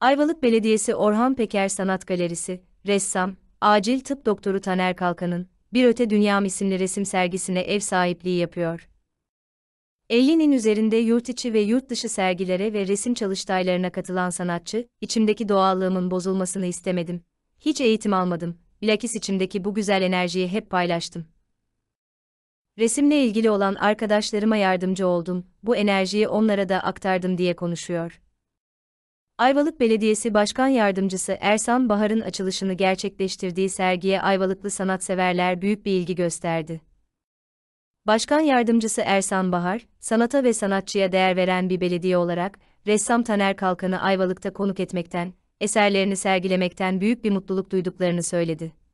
Ayvalık Belediyesi Orhan Peker Sanat Galerisi, ressam, acil tıp doktoru Taner Kalkan'ın Bir Öte Dünya isimli resim sergisine ev sahipliği yapıyor. 50'nin üzerinde yurt içi ve yurt dışı sergilere ve resim çalıştaylarına katılan sanatçı, içimdeki doğallığımın bozulmasını istemedim. Hiç eğitim almadım, bilakis içimdeki bu güzel enerjiyi hep paylaştım. Resimle ilgili olan arkadaşlarıma yardımcı oldum, bu enerjiyi onlara da aktardım diye konuşuyor. Ayvalık Belediyesi Başkan Yardımcısı Ersan Bahar'ın açılışını gerçekleştirdiği sergiye Ayvalıklı sanatseverler büyük bir ilgi gösterdi. Başkan Yardımcısı Ersan Bahar, sanata ve sanatçıya değer veren bir belediye olarak, ressam Taner Kalkan'ı Ayvalık'ta konuk etmekten, eserlerini sergilemekten büyük bir mutluluk duyduklarını söyledi.